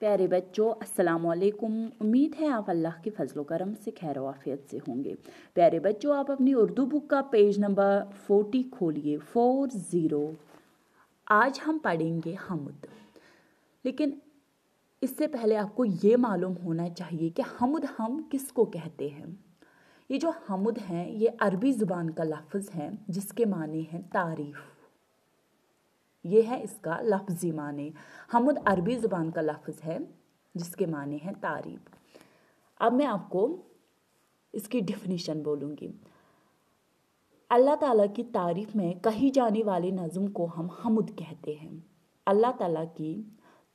प्यारे बच्चों अस्सलाम वालेकुम उम्मीद है आप अल्लाह के फजलो करम से खैर वाफियत से होंगे प्यारे बच्चों आप अपनी उर्दू बुक का पेज नंबर फोर्टी खोलिए फोर ज़ीरो आज हम पढ़ेंगे हमद लेकिन इससे पहले आपको ये मालूम होना चाहिए कि हमद हम किसको कहते हैं ये जो हमद हैं ये अरबी ज़ुबान का लफ्ज़ है जिसके माने हैं तारीफ़ ये है इसका लफ्ज़ी माने हमद अरबी ज़ुबान का लफ्ज़ है जिसके माने हैं तारीफ अब मैं आपको इसकी डिफिनीशन बोलूँगी अल्लाह ताला की तारीफ़ में कही जाने वाली नज़म को हम हमद कहते हैं अल्लाह ताला की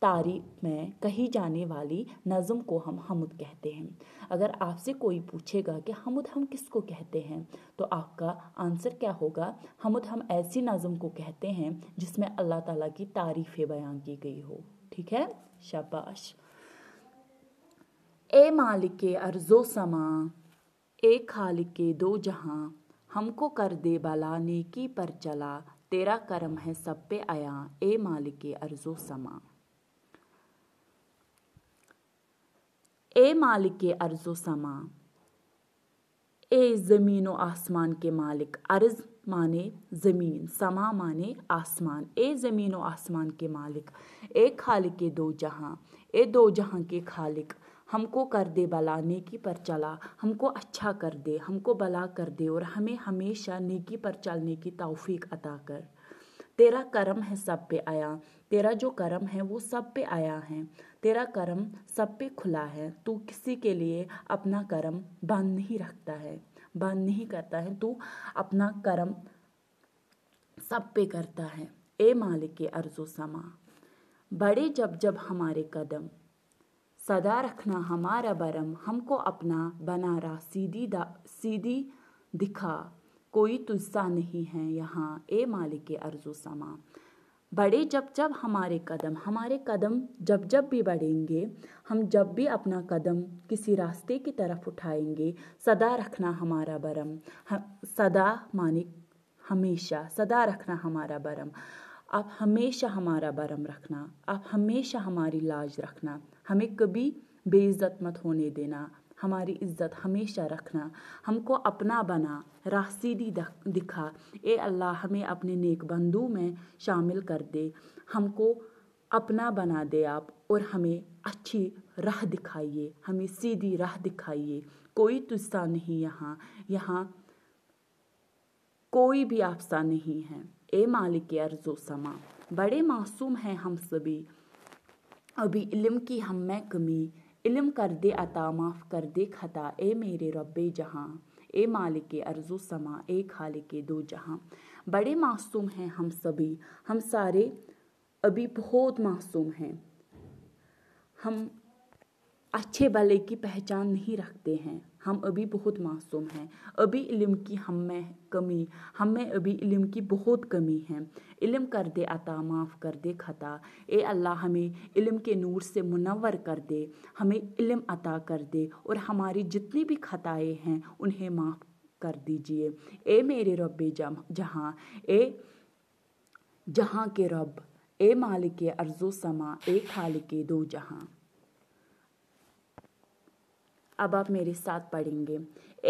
तारीफ में कही जाने वाली नज़म को हम हमद कहते हैं अगर आपसे कोई पूछेगा कि हमद हम किसको कहते हैं तो आपका आंसर क्या होगा हमद हम ऐसी नज़म को कहते हैं जिसमें अल्लाह ताला की तारीफ़ें बयान की गई हो ठीक है शाबाश ए मालिक अर्जो समा ए खालिक दो जहाँ हमको कर दे बला नेकी पर चला तेरा करम है सब पे आया ए मालिक अर्जो समा ए मालिक अर्जो समा ए ज़मीन व आसमान के मालिक अर्ज़ माने ज़मीन समा माने आसमान ए ज़मीन व आसमान के मालिक ए खालिक के दो जहाँ ए दो जहां के खालिक हमको कर दे बला नेकी पर चला हमको अच्छा कर दे हमको बला कर दे और हमें हमेशा नेकी पर चलने की तौफीक अता कर तेरा करम है सब पे आया तेरा जो करम है वो सब पे आया है तेरा कर्म सब पे खुला है तू किसी के लिए अपना कर्म बंद नहीं रखता है बंद नहीं करता है तू अपना कर्म सब पे करता है ए मालिक के अर्जो समा बड़े जब जब हमारे कदम सदा रखना हमारा बरम हमको अपना बना रहा सीधी दा, सीधी दिखा कोई तुझसा नहीं है यहाँ ए मालिक के अर्जो समा बढ़े जब जब हमारे कदम हमारे कदम जब जब भी बढ़ेंगे हम जब भी अपना कदम किसी रास्ते की तरफ उठाएंगे सदा रखना हमारा बरम सदा माने हमेशा सदा रखना हमारा बरम आप हमेशा हमारा बरम रखना आप हमेशा हमारी लाज रखना हमें कभी बेइज्जत मत होने देना हमारी इज्जत हमेशा रखना हमको अपना बना राह सीधी दिखा ए अल्लाह हमें अपने नेक बंधु में शामिल कर दे हमको अपना बना दे आप और हमें अच्छी राह दिखाइए हमें सीधी राह दिखाइए कोई तुस्सा नहीं यहाँ यहाँ कोई भी आफसा नहीं है ए मालिक अर्जो समा बड़े मासूम हैं हम सभी अभी इल्म की हम में कमी इलम कर दे अता माफ़ कर दे खता ए मेरे रब जहाँ ए मालिक अर्ज़ो समा ए खालिक दो जहाँ बड़े मासूम हैं हम सभी हम सारे अभी बहुत मासूम हैं हम अच्छे भले की पहचान नहीं रखते हैं हम अभी बहुत मासूम हैं अभी इल्म की हम में कमी हम में अभी इल्म की बहुत कमी है इल्म कर दे अता माफ़ कर दे खता ए अल्लाह हमें इल्म के नूर से मुनवर कर दे हमें इल्म अता कर दे और हमारी जितनी भी खताएँ हैं उन्हें माफ़ कर दीजिए ए मेरे रब जहाँ ए जहाँ के रब ए मालिक अर्ज़ो समा ए के दो जहाँ अब आप मेरे साथ पढ़ेंगे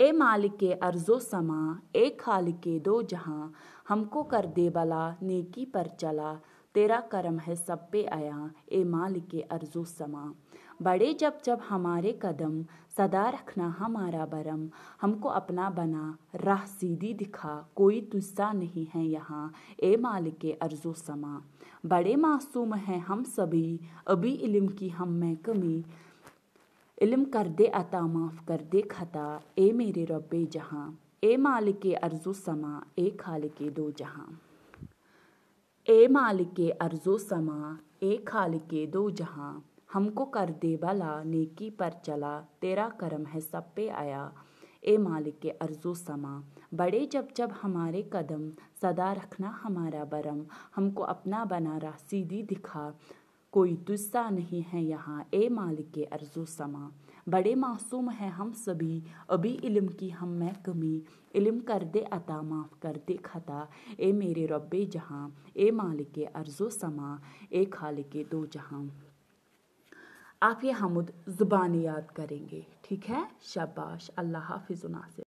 ए मालिक के अर्जो समा ए खालिक के दो जहाँ हमको कर दे बला नेकी पर चला तेरा करम है सब पे आया ए मालिक के अर्जो समा बड़े जब जब हमारे कदम सदा रखना हमारा बरम हमको अपना बना राह सीधी दिखा कोई तुस्सा नहीं है यहाँ ए मालिक के अर्जो समा बड़े मासूम हैं हम सभी अभी इल्म की हम में कमी इलम कर दे अता माफ़ कर दे खता ए मेरे रबे जहाँ ए मालिक अर्ज़ो समा ए खाल के दो जहाँ ए मालिक अर्ज़ो समा ए खाल के दो जहाँ हमको कर दे भला नेकी पर चला तेरा करम है सब पे आया ए मालिक के अर्ज़ो समा बड़े जब जब हमारे कदम सदा रखना हमारा बरम हमको अपना बना रहा सीधी दिखा कोई तुस्सा नहीं है यहाँ ए मालिक के अर्जो समा बड़े मासूम हैं हम सभी अभी इल्म की हम मैं कमी इल्म कर दे अता माफ़ कर दे खता ए मेरे रब्बे जहाँ ए मालिक अर्जो समा ए खाल के दो जहाँ आप ये हमद ज़ुबान याद करेंगे ठीक है शाबाश अल्लाह हाफिज़ नासिर